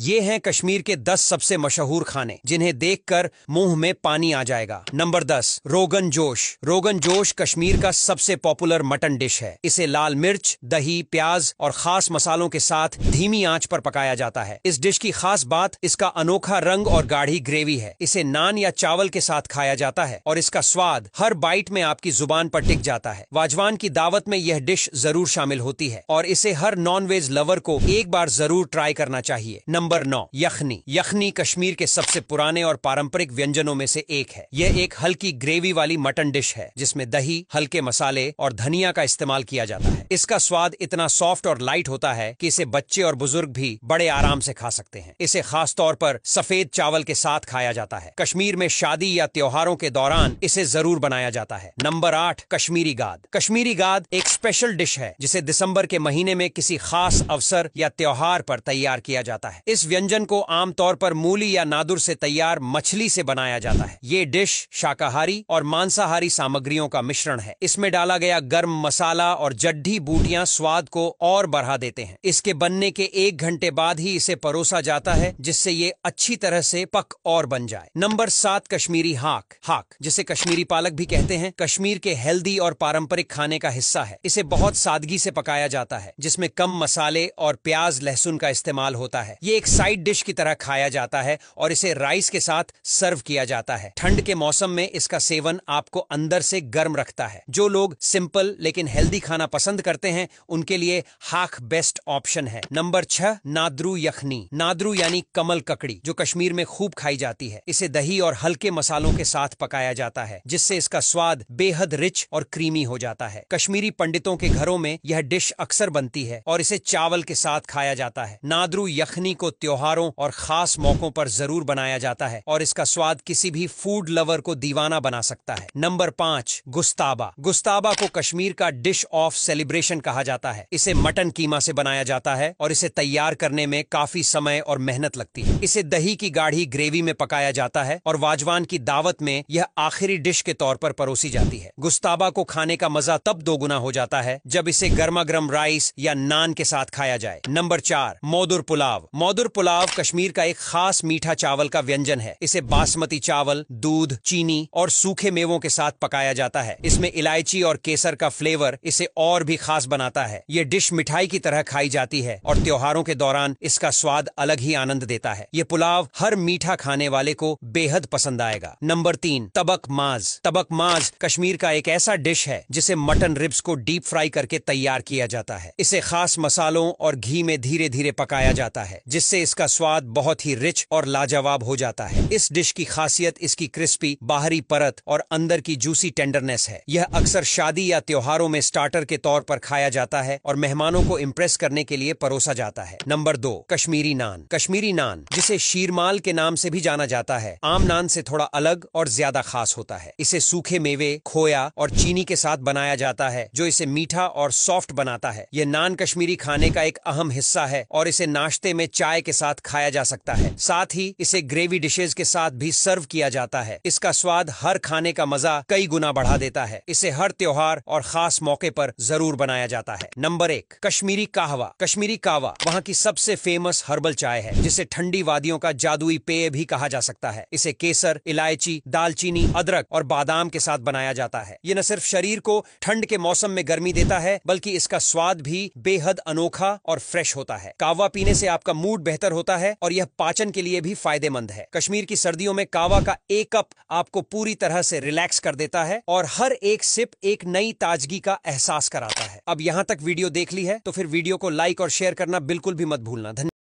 ये हैं कश्मीर के 10 सबसे मशहूर खाने जिन्हें देखकर मुंह में पानी आ जाएगा नंबर 10 रोगन जोश रोगन जोश कश्मीर का सबसे पॉपुलर मटन डिश है इसे लाल मिर्च दही प्याज और खास मसालों के साथ धीमी आंच पर पकाया जाता है इस डिश की खास बात इसका अनोखा रंग और गाढ़ी ग्रेवी है इसे नान या चावल के साथ खाया जाता है और इसका स्वाद हर बाइट में आपकी जुबान पर टिक जाता है वाजवान की दावत में यह डिश जरूर शामिल होती है और इसे हर नॉन लवर को एक बार जरूर ट्राई करना चाहिए नंबर नौ यखनी यखनी कश्मीर के सबसे पुराने और पारंपरिक व्यंजनों में से एक है यह एक हल्की ग्रेवी वाली मटन डिश है जिसमें दही हल्के मसाले और धनिया का इस्तेमाल किया जाता है इसका स्वाद इतना सॉफ्ट और लाइट होता है कि इसे बच्चे और बुजुर्ग भी बड़े आराम से खा सकते हैं इसे खास तौर पर सफेद चावल के साथ खाया जाता है कश्मीर में शादी या त्योहारों के दौरान इसे जरूर बनाया जाता है नंबर आठ कश्मीरी गाद कश्मीरी गाद एक स्पेशल डिश है जिसे दिसंबर के महीने में किसी खास अवसर या त्योहार पर तैयार किया जाता है इस व्यंजन को आमतौर पर मूली या नादुर से तैयार मछली से बनाया जाता है ये डिश शाकाहारी और मांसाहारी सामग्रियों का मिश्रण है इसमें डाला गया गर्म मसाला और जड्ढी बूटियां स्वाद को और बढ़ा देते हैं इसके बनने के एक घंटे बाद ही इसे परोसा जाता है जिससे ये अच्छी तरह से पक और बन जाए नंबर सात कश्मीरी हाक हाक जिसे कश्मीरी पालक भी कहते हैं कश्मीर के हेल्दी और पारंपरिक खाने का हिस्सा है इसे बहुत सादगी से पकाया जाता है जिसमें कम मसाले और प्याज लहसुन का इस्तेमाल होता है ये एक साइड डिश की तरह खाया जाता है और इसे राइस के साथ सर्व किया जाता है ठंड के मौसम में इसका सेवन आपको अंदर से गर्म रखता है जो लोग सिंपल लेकिन हेल्दी खाना पसंद करते हैं उनके लिए हाख बेस्ट ऑप्शन है नंबर छह नादरू यखनी नादरू यानी कमल ककड़ी जो कश्मीर में खूब खाई जाती है इसे दही और हल्के मसालों के साथ पकाया जाता है जिससे इसका स्वाद बेहद रिच और क्रीमी हो जाता है कश्मीरी पंडितों के घरों में यह डिश अक्सर बनती है और इसे चावल के साथ खाया जाता है नादरू यखनी को त्योहारों और खास मौकों पर जरूर बनाया जाता है और इसका स्वाद किसी भी फूड लवर को दीवाना बना सकता है नंबर पाँच गुस्ताबा गुस्ताबा को कश्मीर का डिश ऑफ सेलिब्रेशन कहा जाता है इसे मटन कीमा से बनाया जाता है और इसे तैयार करने में काफी समय और मेहनत लगती है इसे दही की गाढ़ी ग्रेवी में पकाया जाता है और वाजवान की दावत में यह आखिरी डिश के तौर पर परोसी जाती है गुस्ताबा को खाने का मजा तब दोगुना हो जाता है जब इसे गर्मा गर्म राइस या नान के साथ खाया जाए नंबर चार मोदुर पुलाव मोदुर खुर्र पुलाव कश्मीर का एक खास मीठा चावल का व्यंजन है इसे बासमती चावल दूध चीनी और सूखे मेवों के साथ पकाया जाता है इसमें इलायची और केसर का फ्लेवर इसे और भी खास बनाता है ये डिश मिठाई की तरह खाई जाती है और त्योहारों के दौरान इसका स्वाद अलग ही आनंद देता है ये पुलाव हर मीठा खाने वाले को बेहद पसंद आएगा नंबर तीन तबक माज तबक माज कश्मीर का एक ऐसा डिश है जिसे मटन रिब्स को डीप फ्राई करके तैयार किया जाता है इसे खास मसालों और घी में धीरे धीरे पकाया जाता है जिससे इससे इसका स्वाद बहुत ही रिच और लाजवाब हो जाता है इस डिश की खासियत इसकी क्रिस्पी बाहरी परत और अंदर की जूसी टेंडरनेस है यह अक्सर शादी या त्योहारों में स्टार्टर के तौर पर खाया जाता है और मेहमानों को इम्प्रेस करने के लिए परोसा जाता है नंबर दो कश्मीरी नान कश्मीरी नान जिसे शीरमाल के नाम से भी जाना जाता है आम नान से थोड़ा अलग और ज्यादा खास होता है इसे सूखे मेवे खोया और चीनी के साथ बनाया जाता है जो इसे मीठा और सॉफ्ट बनाता है ये नान कश्मीरी खाने का एक अहम हिस्सा है और इसे नाश्ते में चाय के साथ खाया जा सकता है साथ ही इसे ग्रेवी डिशेज के साथ भी सर्व किया जाता है इसका स्वाद हर खाने का मजा कई गुना बढ़ा देता है इसे हर त्योहार और खास मौके पर जरूर बनाया जाता है नंबर एक कश्मीरी कहवा कश्मीरी कावा वहाँ की सबसे फेमस हर्बल चाय है जिसे ठंडी वादियों का जादुई पेय भी कहा जा सकता है इसे केसर इलायची दालचीनी अदरक और बादाम के साथ बनाया जाता है ये न सिर्फ शरीर को ठंड के मौसम में गर्मी देता है बल्कि इसका स्वाद भी बेहद अनोखा और फ्रेश होता है कावा पीने से आपका मूड बेहतर होता है और यह पाचन के लिए भी फायदेमंद है कश्मीर की सर्दियों में कावा का एक कप आपको पूरी तरह से रिलैक्स कर देता है और हर एक सिप एक नई ताजगी का एहसास कराता है अब यहाँ तक वीडियो देख ली है तो फिर वीडियो को लाइक और शेयर करना बिल्कुल भी मत भूलना धन्यवाद